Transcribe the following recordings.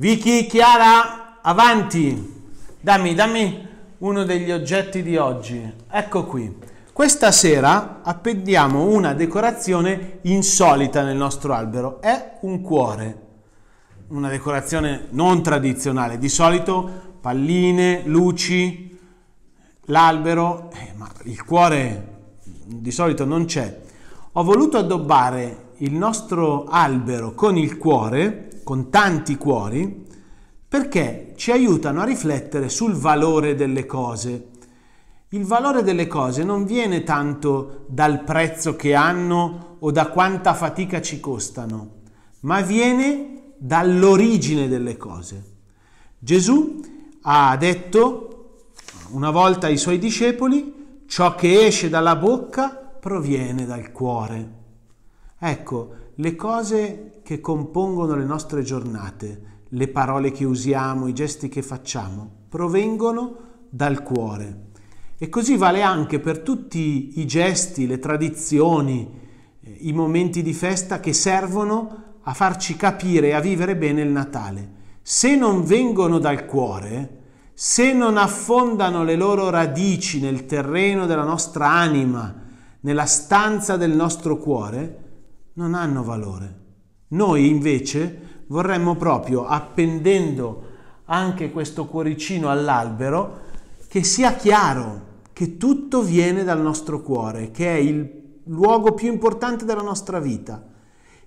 Vicky, Chiara, avanti. Dammi, dammi uno degli oggetti di oggi. Ecco qui. Questa sera appendiamo una decorazione insolita nel nostro albero. È un cuore. Una decorazione non tradizionale. Di solito palline, luci, l'albero, eh, ma il cuore di solito non c'è. Ho voluto addobbare il nostro albero con il cuore con tanti cuori, perché ci aiutano a riflettere sul valore delle cose. Il valore delle cose non viene tanto dal prezzo che hanno o da quanta fatica ci costano, ma viene dall'origine delle cose. Gesù ha detto una volta ai suoi discepoli, ciò che esce dalla bocca proviene dal cuore. Ecco, le cose che compongono le nostre giornate, le parole che usiamo, i gesti che facciamo, provengono dal cuore. E così vale anche per tutti i gesti, le tradizioni, eh, i momenti di festa che servono a farci capire e a vivere bene il Natale. Se non vengono dal cuore, se non affondano le loro radici nel terreno della nostra anima, nella stanza del nostro cuore, non hanno valore. Noi invece vorremmo proprio, appendendo anche questo cuoricino all'albero, che sia chiaro che tutto viene dal nostro cuore, che è il luogo più importante della nostra vita.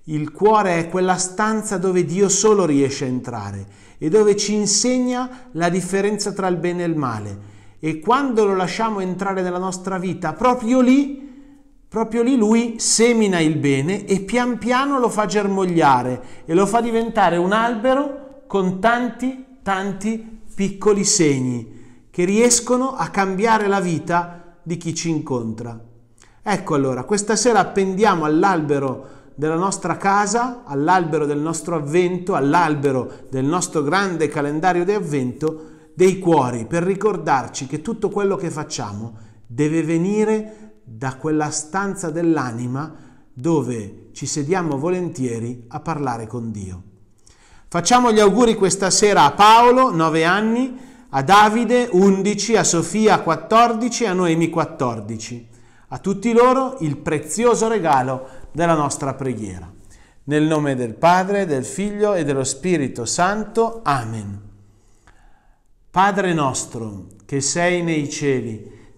Il cuore è quella stanza dove Dio solo riesce a entrare e dove ci insegna la differenza tra il bene e il male. E quando lo lasciamo entrare nella nostra vita, proprio lì proprio lì lui semina il bene e pian piano lo fa germogliare e lo fa diventare un albero con tanti, tanti piccoli segni che riescono a cambiare la vita di chi ci incontra. Ecco allora, questa sera appendiamo all'albero della nostra casa, all'albero del nostro avvento, all'albero del nostro grande calendario di avvento, dei cuori per ricordarci che tutto quello che facciamo deve venire da quella stanza dell'anima dove ci sediamo volentieri a parlare con Dio. Facciamo gli auguri questa sera a Paolo, 9 anni, a Davide, 11, a Sofia, 14 a Noemi, 14. A tutti loro il prezioso regalo della nostra preghiera. Nel nome del Padre, del Figlio e dello Spirito Santo. Amen. Padre nostro, che sei nei cieli,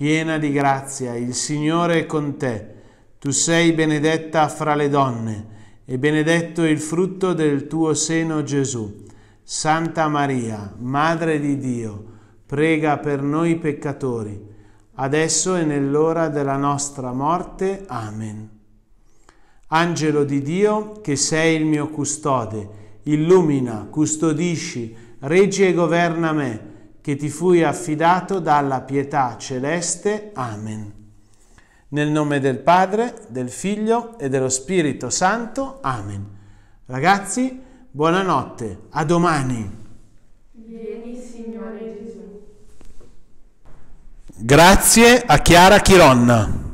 piena di grazia, il Signore è con te. Tu sei benedetta fra le donne, e benedetto il frutto del tuo seno Gesù. Santa Maria, Madre di Dio, prega per noi peccatori, adesso e nell'ora della nostra morte. Amen. Angelo di Dio, che sei il mio custode, illumina, custodisci, reggi e governa me che ti fui affidato dalla pietà celeste. Amen. Nel nome del Padre, del Figlio e dello Spirito Santo. Amen. Ragazzi, buonanotte, a domani. Vieni, Signore Gesù. Grazie a Chiara Chironna.